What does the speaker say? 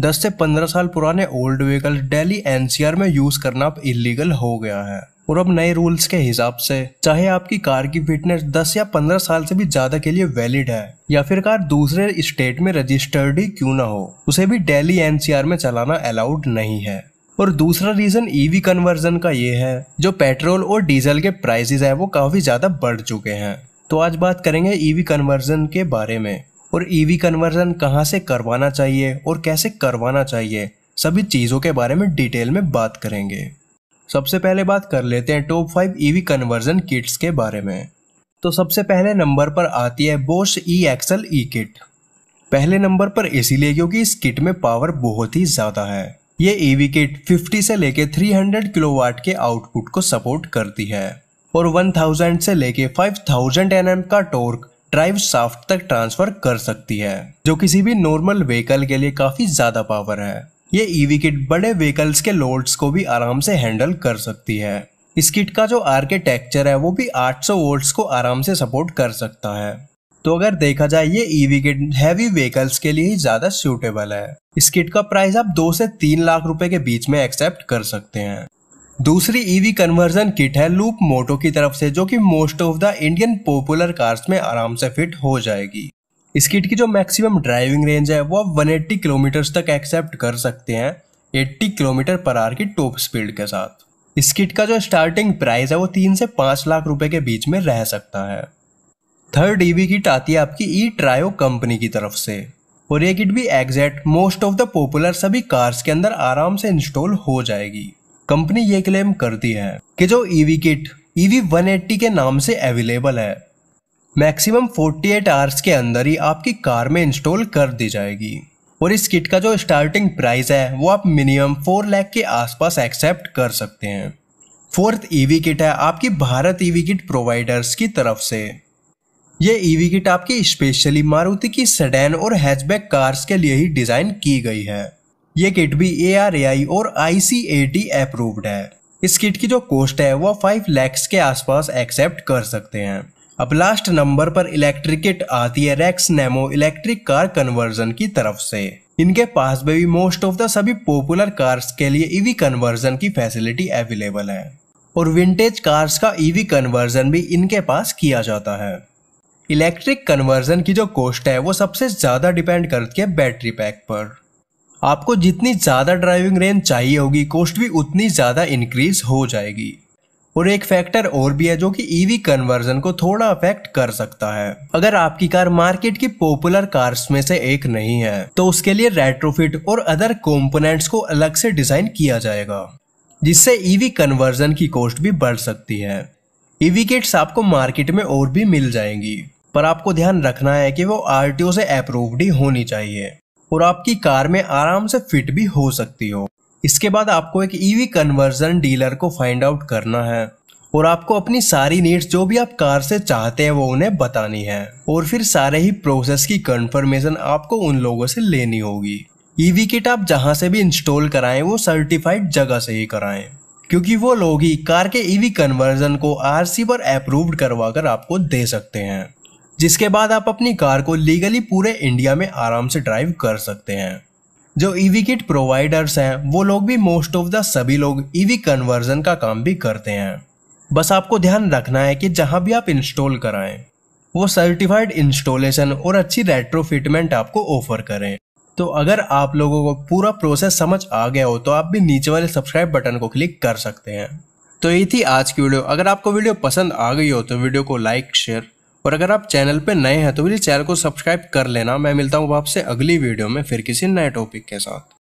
10 से 15 साल पुराने ओल्ड व्हीकल डेली एनसीआर में यूज करना अब इलीगल हो गया है और अब नए रूल्स के हिसाब से चाहे आपकी कार की फिटनेस 10 या 15 साल से भी ज्यादा के लिए वैलिड है या फिर कार दूसरे स्टेट में रजिस्टर्ड ही क्यों ना हो उसे भी डेली एनसीआर में चलाना अलाउड नहीं है और दूसरा रीजन ईवी कन्वर्जन का ये है जो पेट्रोल और डीजल के प्राइसेस है वो काफी ज्यादा बढ़ चुके हैं तो आज बात करेंगे ईवी e कन्वर्जन के बारे में और ईवी e कन्वर्जन कहाँ से करवाना चाहिए और कैसे करवाना चाहिए सभी चीज़ों के बारे में डिटेल में बात करेंगे सबसे पहले बात कर लेते हैं top five EV conversion kits के बारे में तो सबसे पहले नंबर पर आती है Bosch e axle e kit पहले नंबर पर इसीलिए क्योंकि इस किट में पावर बहुत ही ज़्यादा है ये ईवी किट 50 से लेके 300 किलोवाट के आउटपुट को सपोर्ट करती है और 1000 से लेके 5000 एम का टॉर्क ड्राइव शाफ्ट तक ट्रांसफर कर सकती है जो किसी भी नॉर्मल व्हीकल के लिए काफी ज्यादा पावर है ये ईवी e किट बड़े व्हीकल्स के लोड्स को भी आराम से हैंडल कर सकती है इस किट का जो आर्किटेक्चर है वो भी 800 वोल्ट्स को आराम से सपोर्ट कर सकता है तो अगर देखा जाए ये ईवी किट हैवी व्हीकल्स के लिए ही ज्यादा सूटेबल है इस किट का प्राइस आप दो से तीन लाख रुपए के बीच में एक्सेप्ट कर सकते हैं दूसरी ईवी कन्वर्जन किट है लूप मोटो की तरफ से जो कि most of the Indian popular cars में आराम से फिट हो जाएगी इस किट की जो मैक्सिमम ड्राइविंग रेंज है वो आप 180 किलोमीटर तक एक्सेप्ट कर सकते हैं 80 किलोमीटर पर आर की टॉप स्पीड के साथ इस किट का जो स्टार्टिंग प्राइस है वो तीन से पांच लाख रुपए के बीच में रह सकता है थर्ड ईवी किट आती है आपकी ई ट्रायो कंपनी की तरफ से और ये किट भी exact most of the popular सभी कार्स के अंदर आराम से इंस्टॉल हो जाएगी कंपनी ये क्लेम करती है कि जो ईवी किट ईवी 180 के नाम से अवेलेबल है मैक्सिमम 48 एट आवर्स के अंदर ही आपकी कार में इंस्टॉल कर दी जाएगी और इस किट का जो स्टार्टिंग प्राइस है वो आप मिनिमम 4 लाख के आसपास एक्सेप्ट कर सकते हैं फोर्थ ईवी किट है आपकी भारत ईवी किट प्रोवाइडर्स की तरफ से ये ईवी e किट आपकी स्पेशली मारुति की सेडैन और हैचबैक कार्स के लिए ही डिज़ाइन की गई है ये किट भी ए आर ए आई और आई सी ए टी अप्रूव्ड है इस किट की जो कॉस्ट है वो फाइव लैक्स के आसपास एक्सेप्ट कर सकते हैं अब लास्ट नंबर पर इलेक्ट्रिक किट आती है Rex Nemo electric car conversion की तरफ से इनके पास में भी मोस्ट ऑफ द सभी पॉपुलर कार्स के लिए ईवी e कन्वर्जन की फैसिलिटी अवेलेबल है और विंटेज कार्स का ईवी e कन्वर्जन भी इनके पास किया जाता है इलेक्ट्रिक कन्वर्जन की जो कॉस्ट है वो सबसे ज़्यादा डिपेंड करती है बैटरी पैक पर आपको जितनी ज़्यादा ड्राइविंग रेंज चाहिए होगी कॉस्ट भी उतनी ज़्यादा इंक्रीज हो जाएगी और एक फैक्टर और भी है जो कि ईवी e कन्वर्जन को थोड़ा अफेक्ट कर सकता है अगर आपकी कार मार्केट की पॉपुलर कार्स में से एक नहीं है तो उसके लिए रेट्रोफिट और अदर कॉम्पोनेंट्स को अलग से डिजाइन किया जाएगा जिससे ईवी e कन्वर्जन की कॉस्ट भी बढ़ सकती है ईवी e किट्स आपको मार्केट में और भी मिल जाएंगी पर आपको ध्यान रखना है कि वो आर से अप्रूव्ड ही होनी चाहिए और आपकी कार में आराम से फिट भी हो सकती हो इसके बाद आपको एक ईवी कन्वर्जन डीलर को फाइंड आउट करना है और आपको अपनी सारी नीड्स जो भी आप कार से चाहते हैं वो उन्हें बतानी है और फिर सारे ही प्रोसेस की कंफर्मेशन आपको उन लोगों से लेनी होगी ईवी e किट आप जहाँ से भी इंस्टॉल कराएं वो सर्टिफाइड जगह से ही कराएं क्योंकि वो लोग ही कार के ईवी e कन्वर्जन को आरसी पर अप्रूव्ड करवाकर आपको दे सकते हैं जिसके बाद आप अपनी कार को लीगली पूरे इंडिया में आराम से ड्राइव कर सकते हैं जो ईवी किट प्रोवाइडर्स हैं वो लोग भी मोस्ट ऑफ द सभी लोग ईवी e कन्वर्जन का काम भी करते हैं बस आपको ध्यान रखना है कि जहां भी आप इंस्टॉल कराएं वो सर्टिफाइड इंस्टॉलेशन और अच्छी रेट्रोफिटमेंट आपको ऑफर करें तो अगर आप लोगों को पूरा प्रोसेस समझ आ गया हो तो आप भी नीचे वाले सब्सक्राइब बटन को क्लिक कर सकते हैं तो ये थी आज की वीडियो अगर आपको वीडियो पसंद आ गई हो तो वीडियो को लाइक शेयर और अगर आप चैनल पे नए हैं तो मेरे चैनल को सब्सक्राइब कर लेना मैं मिलता हूँ आपसे अगली वीडियो में फिर किसी नए टॉपिक के साथ